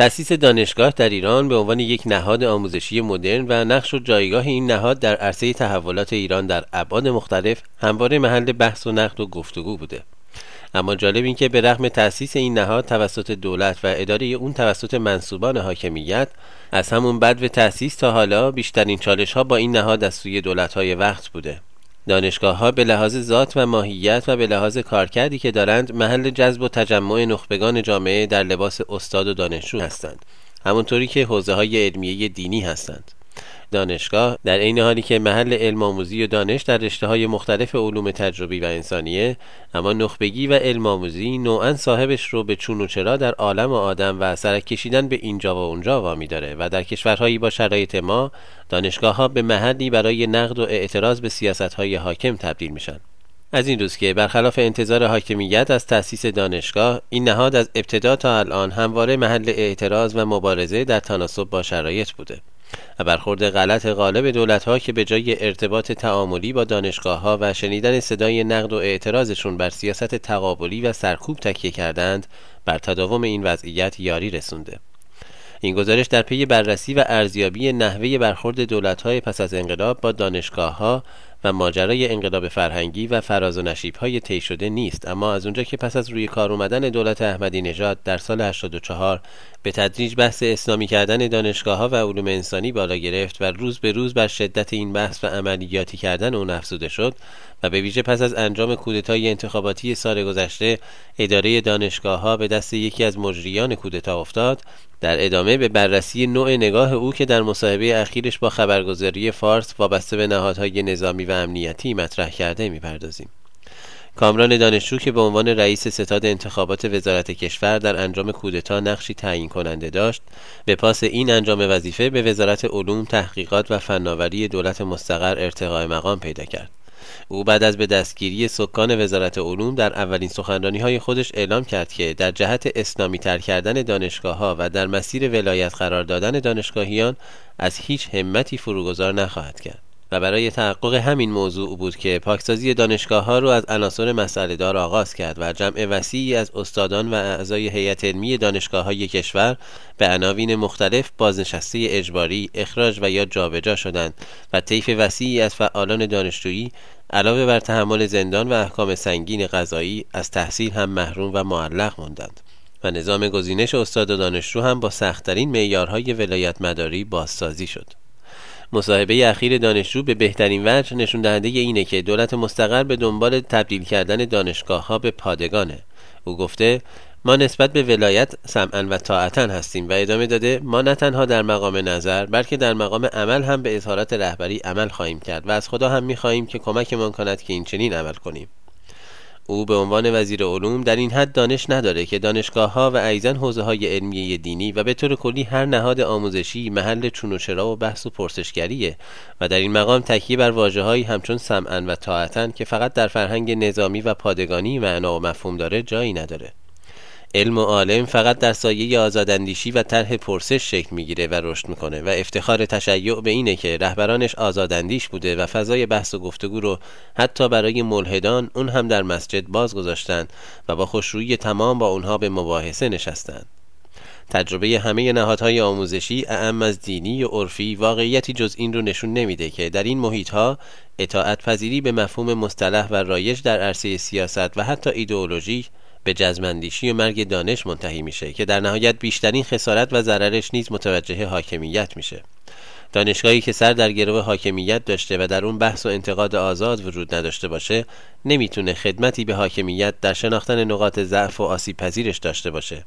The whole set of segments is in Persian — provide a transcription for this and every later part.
تأسیس دانشگاه در ایران به عنوان یک نهاد آموزشی مدرن و نقش و جایگاه این نهاد در عرصه تحولات ایران در ابعاد مختلف همواره محل بحث و نقد و گفتگو بوده اما جالب این که به رغم تأسیس این نهاد توسط دولت و اداره اون توسط منصوبان حاکمیت از همون بد به تأسیس تا حالا بیشترین چالش ها با این نهاد از سوی دولت های وقت بوده دانشگاه ها به لحاظ ذات و ماهیت و به لحاظ کارکردی که دارند محل جذب و تجمع نخبگان جامعه در لباس استاد و دانشجو هستند همونطوری که حوزه های علمیه دینی هستند دانشگاه در عین حالی که محل علم و دانش در رشته های مختلف علوم تجربی و انسانیه اما نخبگی و علم آموزی نوعا صاحبش رو به چون و چرا در عالم آدم و سرک کشیدن به اینجا و اونجا وامی داره و در کشورهایی با شرایط ما دانشگاه ها به محلی برای نقد و اعتراض به سیاست های حاکم تبدیل میشن از این روز که برخلاف انتظار حاکمیت از تأسیس دانشگاه این نهاد از ابتدا تا الان همواره محل اعتراض و مبارزه در تناسب با شرایط بوده برخورد غلط غالب ها که به جای ارتباط تعاملی با دانشگاه ها و شنیدن صدای نقد و اعتراضشون بر سیاست تقابلی و سرکوب تکیه کردند بر تداوم این وضعیت یاری رسونده این گزارش در پی بررسی و ارزیابی نحوه برخورد های پس از انقلاب با ها و ماجرای انقلاب فرهنگی و فراز و های طی شده نیست اما از اونجا که پس از روی کار اومدن دولت احمدی نژاد در سال 84 به تدریج بحث اسلامی کردن دانشگاه ها و علوم انسانی بالا گرفت و روز به روز بر شدت این بحث و عملیاتی کردن اون افزوده شد و به ویژه پس از انجام کودتای انتخاباتی سال گذشته اداره دانشگاه ها به دست یکی از مجریان کودتا افتاد در ادامه به بررسی نوع نگاه او که در مصاحبه اخیرش با خبرگزاری فارس وابسته به نهادهای نظامی و امنیتی مطرح کرده میپردازیم کامران دانشجو که به عنوان رئیس ستاد انتخابات وزارت کشور در انجام کودتا نقشی تعیین کننده داشت به پاس این انجام وظیفه به وزارت علوم تحقیقات و فناوری دولت مستقر ارتقاء مقام پیدا کرد او بعد از به دستگیری سکان وزارت علوم در اولین سخنرانی های خودش اعلام کرد که در جهت اسلامی تر کردن دانشگاه ها و در مسیر ولایت قرار دادن دانشگاهیان از هیچ همتی فروگذار نخواهد کرد و برای تحقق همین موضوع بود که پاکسازی دانشگاه ها رو از عناصر مسئله دار آغاز کرد و جمع وسیعی از استادان و اعضای هیئت علمی دانشگاه های کشور به عناوین مختلف بازنشسته اجباری، اخراج و یا جابجا شدند و طیف وسیعی از فعالان دانشجویی علاوه بر تحمل زندان و احکام سنگین قضایی از تحصیل هم محروم و معلق ماندند. و نظام گزینش استاد و دانشجو هم با سختترین معیارهای ولایت مداری بازسازی شد. مصاحبه اخیر دانشجو به بهترین وجه نشون دهنده اینه که دولت مستقر به دنبال تبدیل کردن دانشگاه ها به پادگانه او گفته ما نسبت به ولایت سمعا و طاعتا هستیم و ادامه داده ما نه تنها در مقام نظر بلکه در مقام عمل هم به اظهارات رهبری عمل خواهیم کرد و از خدا هم میخواهیم که کمکمان کند که این چنین عمل کنیم او به عنوان وزیر علوم در این حد دانش نداره که دانشگاه ها و ایزن حوزه های علمیه دینی و به طور کلی هر نهاد آموزشی محل چون و چرا و بحث و پرسشگریه و در این مقام تکیه بر واجه هایی همچون سمعن و طاعتن که فقط در فرهنگ نظامی و پادگانی معنا و مفهوم داره جایی نداره علم و عالم فقط در سایه آزاداندیشی و طرح پرسش شکل میگیره و رشد میکنه و افتخار تشیع به اینه که رهبرانش آزاداندیش بوده و فضای بحث و گفتگو رو حتی برای ملحدان اون هم در مسجد باز گذاشتند و با خوشرویی تمام با اونها به مباحثه نشستند. تجربه همه نهادهای آموزشی اعم از دینی و عرفی واقعیتی جز این رو نشون نمیده که در این ها اطاعت پذیری به مفهوم مصطلح و رایج در عرصه سیاست و حتی ایدئولوژی به جزمندیشی و مرگ دانش منتهی میشه که در نهایت بیشترین خسارت و ضررش نیز متوجه حاکمیت میشه دانشگاهی که سر در گرو حاکمیت داشته و در اون بحث و انتقاد آزاد وجود نداشته باشه نمیتونه خدمتی به حاکمیت در شناختن نقاط ضعف و آسیب پذیرش داشته باشه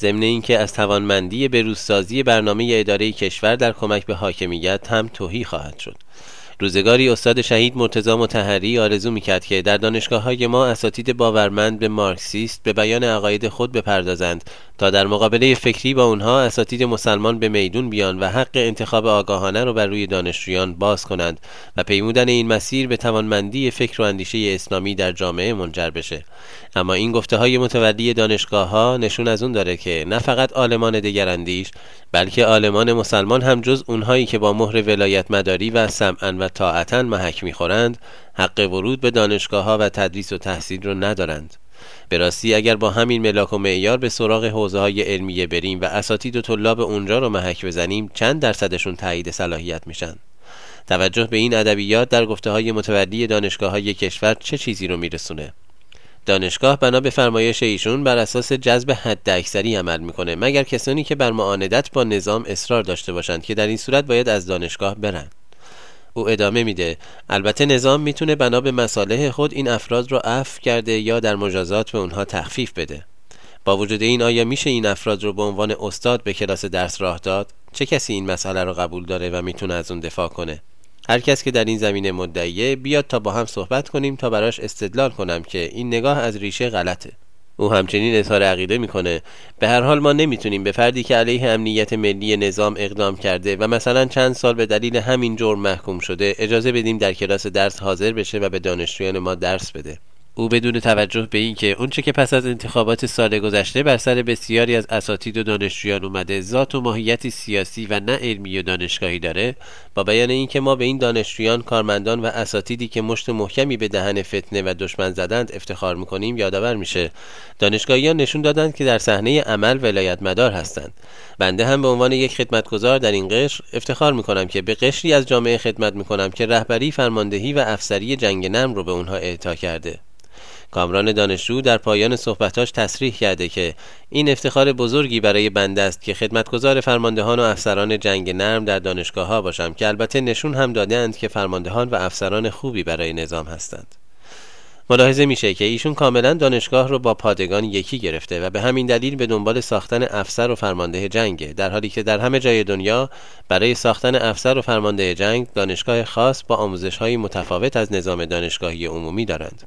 ضمن اینکه از توانمندی روزسازی برنامه اداره کشور در کمک به حاکمیت هم توهی خواهد شد روزگاری استاد شهید مرتضی متحری آرزو میکرد که در دانشگاه های ما اساتید باورمند به مارکسیست به بیان عقاید خود بپردازند تا در مقابله فکری با اونها اساتید مسلمان به میدون بیان و حق انتخاب آگاهانه رو بر روی دانشجویان باز کنند و پیمودن این مسیر به توانمندی فکر و اندیشه اسلامی در جامعه منجر بشه اما این گفته های متولی دانشگاه ها نشون از اون داره که نه فقط آلمان دگراندیش بلکه آلمان مسلمان هم جز اونهایی که با مهر ولایت مداری و سمعا و طاعتا محک میخورند حق ورود به دانشگاه ها و تدریس و تحصیل رو ندارند به راستی اگر با همین ملاک و معیار به سراغ حوزه های علمیه بریم و اساتید و طلاب اونجا رو محک بزنیم چند درصدشون تایید صلاحیت میشن توجه به این ادبیات در گفته های متولی دانشگاه های کشور چه چیزی رو میرسونه دانشگاه بنا به فرمایش ایشون بر اساس جذب حد عمل میکنه مگر کسانی که بر معاندت با نظام اصرار داشته باشند که در این صورت باید از دانشگاه برند او ادامه میده البته نظام میتونه بنا به مصالح خود این افراد را اف کرده یا در مجازات به اونها تخفیف بده با وجود این آیا میشه این افراد رو به عنوان استاد به کلاس درس راه داد چه کسی این مسئله رو قبول داره و میتونه از اون دفاع کنه هر کس که در این زمینه مدعیه بیاد تا با هم صحبت کنیم تا براش استدلال کنم که این نگاه از ریشه غلطه او همچنین اظهار عقیده میکنه به هر حال ما نمیتونیم به فردی که علیه امنیت ملی نظام اقدام کرده و مثلا چند سال به دلیل همین جرم محکوم شده اجازه بدیم در کلاس درس حاضر بشه و به دانشجویان ما درس بده او بدون توجه به اینکه اونچه که پس از انتخابات سال گذشته بر سر بسیاری از اساتید و دانشجویان اومده ذات و ماهیتی سیاسی و نه علمی و دانشگاهی داره با بیان اینکه ما به این دانشجویان کارمندان و اساتیدی که مشت محکمی به دهن فتنه و دشمن زدند افتخار میکنیم یادآور میشه دانشگاهیان نشون دادند که در صحنه عمل ولایت مدار هستند بنده هم به عنوان یک خدمتگزار در این قشر افتخار میکنم که به قشری از جامعه خدمت میکنم که رهبری فرماندهی و افسری جنگ نرم رو به اونها اعطا کرده کامران دانشجو در پایان صحبتاش تصریح کرده که این افتخار بزرگی برای بنده است که خدمتگزار فرماندهان و افسران جنگ نرم در دانشگاه ها باشم که البته نشون هم دادند که فرماندهان و افسران خوبی برای نظام هستند. ملاحظه میشه که ایشون کاملا دانشگاه رو با پادگان یکی گرفته و به همین دلیل به دنبال ساختن افسر و فرمانده جنگه در حالی که در همه جای دنیا برای ساختن افسر و فرمانده جنگ دانشگاه خاص با آموزش های متفاوت از نظام دانشگاهی عمومی دارند.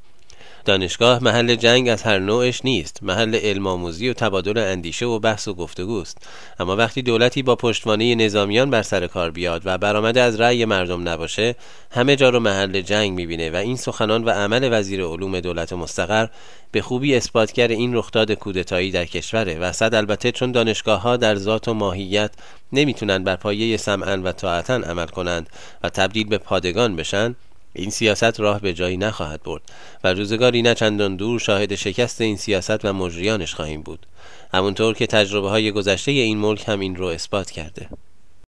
دانشگاه محل جنگ از هر نوعش نیست محل علم و تبادل اندیشه و بحث و گفتگوست اما وقتی دولتی با پشتوانه نظامیان بر سر کار بیاد و برآمده از رأی مردم نباشه همه جا رو محل جنگ میبینه و این سخنان و عمل وزیر علوم دولت مستقر به خوبی اثباتگر این رخداد کودتایی در کشوره و صد البته چون دانشگاه ها در ذات و ماهیت نمیتونن بر پایه سمعن و طاعتن عمل کنند و تبدیل به پادگان بشن این سیاست راه به جایی نخواهد برد و روزگاری نه چندان دور شاهد شکست این سیاست و مجریانش خواهیم بود همونطور که تجربه های گذشته این ملک هم این رو اثبات کرده